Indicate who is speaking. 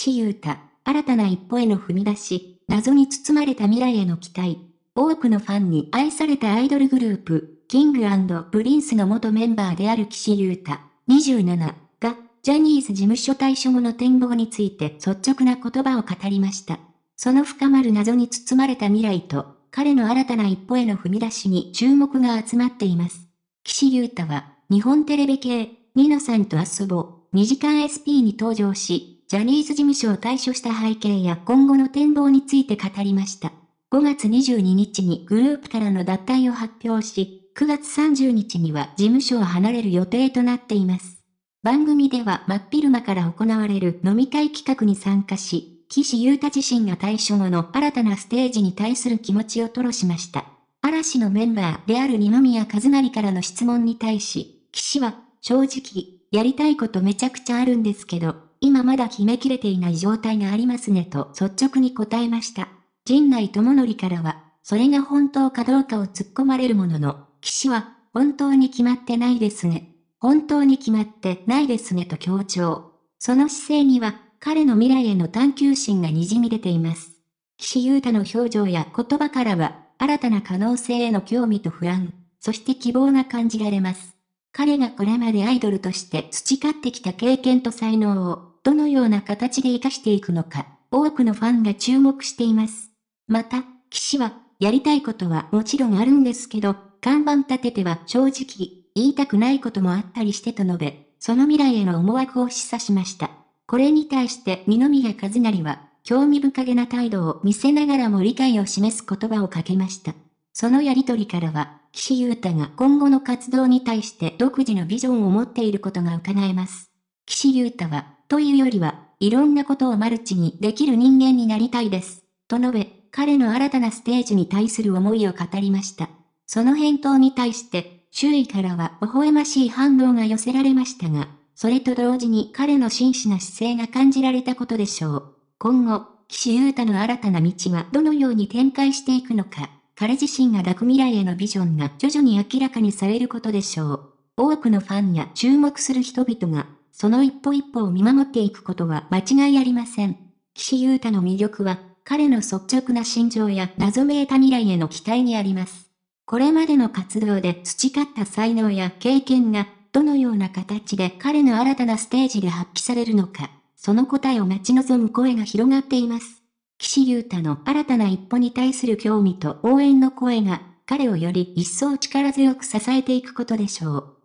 Speaker 1: 岸優太、新たな一歩への踏み出し、謎に包まれた未来への期待。多くのファンに愛されたアイドルグループ、キングプリンスの元メンバーである岸優太、27が、ジャニーズ事務所退所後の展望について率直な言葉を語りました。その深まる謎に包まれた未来と、彼の新たな一歩への踏み出しに注目が集まっています。岸優太は、日本テレビ系、ニノさんと遊ぼう、2時間 SP に登場し、ジャニーズ事務所を退所した背景や今後の展望について語りました。5月22日にグループからの脱退を発表し、9月30日には事務所を離れる予定となっています。番組では真っ昼間から行われる飲み会企画に参加し、岸優太自身が退所後の新たなステージに対する気持ちを吐露しました。嵐のメンバーである二宮和也からの質問に対し、岸は、正直、やりたいことめちゃくちゃあるんですけど、今まだ決めきれていない状態がありますねと率直に答えました。陣内智則からは、それが本当かどうかを突っ込まれるものの、騎士は、本当に決まってないですね。本当に決まってないですねと強調。その姿勢には、彼の未来への探求心が滲み出ています。岸優太の表情や言葉からは、新たな可能性への興味と不安、そして希望が感じられます。彼がこれまでアイドルとして培ってきた経験と才能を、どのような形で活かしていくのか、多くのファンが注目しています。また、岸は、やりたいことはもちろんあるんですけど、看板立てては正直、言いたくないこともあったりしてと述べ、その未来への思惑を示唆しました。これに対して二宮和也は、興味深げな態度を見せながらも理解を示す言葉をかけました。そのやりとりからは、岸優太が今後の活動に対して独自のビジョンを持っていることが伺えます。岸優太は、というよりは、いろんなことをマルチにできる人間になりたいです。と述べ、彼の新たなステージに対する思いを語りました。その返答に対して、周囲からは微笑ましい反応が寄せられましたが、それと同時に彼の真摯な姿勢が感じられたことでしょう。今後、岸優太の新たな道はどのように展開していくのか。彼自身が抱く未来へのビジョンが徐々に明らかにされることでしょう。多くのファンや注目する人々が、その一歩一歩を見守っていくことは間違いありません。岸優太の魅力は、彼の率直な心情や謎めいた未来への期待にあります。これまでの活動で培った才能や経験が、どのような形で彼の新たなステージで発揮されるのか、その答えを待ち望む声が広がっています。岸優太の新たな一歩に対する興味と応援の声が、彼をより一層力強く支えていくことでしょう。